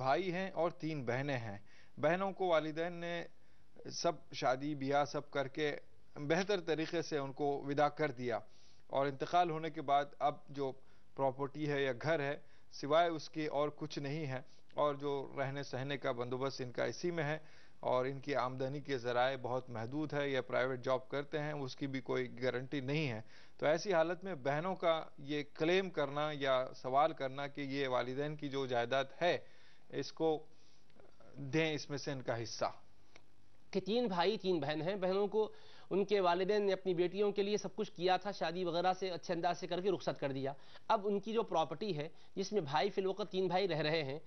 भाई हैं और तीन बहनें हैं बहनों को वालदेन ने सब शादी ब्याह सब करके बेहतर तरीके से उनको विदा कर दिया और इंतकाल होने के बाद अब जो प्रॉपर्टी है या घर है सिवाय उसके और कुछ नहीं है और जो रहने सहने का बंदोबस्त इनका इसी में है और इनकी आमदनी के ज़राए बहुत महदूद है या प्राइवेट जॉब करते हैं उसकी भी कोई गारंटी नहीं है तो ऐसी हालत में बहनों का ये क्लेम करना या सवाल करना कि ये वालदेन की जो जायदाद है इसको दें इसमें से इनका हिस्सा कि तीन भाई तीन बहन हैं बहनों को उनके वालदे ने अपनी बेटियों के लिए सब कुछ किया था शादी वगैरह से अच्छे अंदाज से करके रुख्सत कर दिया अब उनकी जो प्रॉपर्टी है जिसमें भाई फिलवकत तीन भाई रह रहे हैं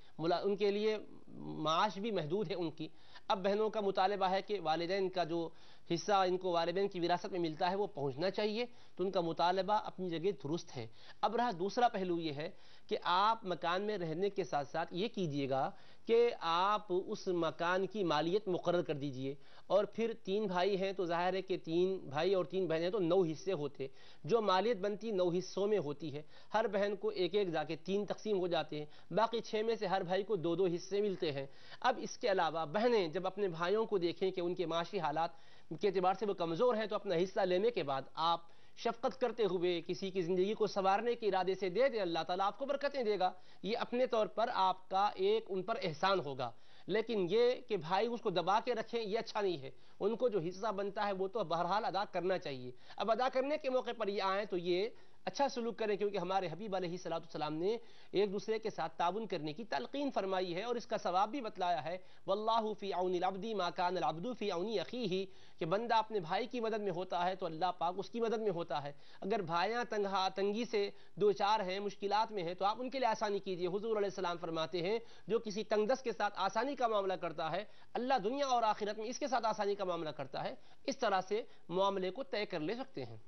उनके लिए माश भी महदूद है उनकी अब बहनों का मुतालबा है कि वालदेन का जो हिस्सा इनको वालदेन की विरासत में मिलता है वो पहुँचना चाहिए तो उनका मुतालबा अपनी जगह दुरुस्त है अब रहा दूसरा पहलू ये है कि आप मकान में रहने के साथ साथ ये कीजिएगा कि आप उस मकान की मालियत मुकर कर दीजिए और फिर तीन भाई हैं तो ज़ाहिर है कि तीन भाई और तीन बहनें तो नौ हिस्से होते जो मालियत बनती नौ हिस्सों में होती है हर बहन को एक एक जाके तीन तकसीम हो जाते हैं बाकी छः में से हर भाई को दो दो हिस्से मिलते हैं हैं अब इसके अलावा बहनें जब अपने भाइयों को देखें कि उनके माशी हालात के अतबार से वो कमज़ोर हैं तो अपना हिस्सा लेने के बाद आप शफकत करते हुए किसी की ज़िंदगी को संवारने के इरादे से दे दें अल्लाह ताला आपको बरकतें देगा ये अपने तौर पर आपका एक उन पर एहसान होगा लेकिन ये कि भाई उसको दबा के रखें ये अच्छा नहीं है उनको जो हिस्सा बनता है वो तो बहरहाल अदा करना चाहिए अब अदा करने के मौके पर ये आएँ तो ये अच्छा सलूक करें क्योंकि हमारे हबीब सलाम ने एक दूसरे के साथ ताउन करने की तलकिन फरमाई है और इसका सवाब भी बतलाया है वल्लाफ़ी आउनबदी माकान अबदूफ़ी आउनी अखी ही कि बंदा अपने भाई की मदद में होता है तो अल्लाह पाक उसकी मदद में होता है अगर भाया तंगा तंगी से दो चार हैं मुश्किल में हैं तो आप उनके लिए आसानी कीजिए हजूर सलाम फरमाते हैं जो किसी तंगदस के साथ आसानी का मामला करता है अल्लाह दुनिया और आखिरत में इसके साथ आसानी का मामला करता है इस तरह से मामले को तय कर ले सकते हैं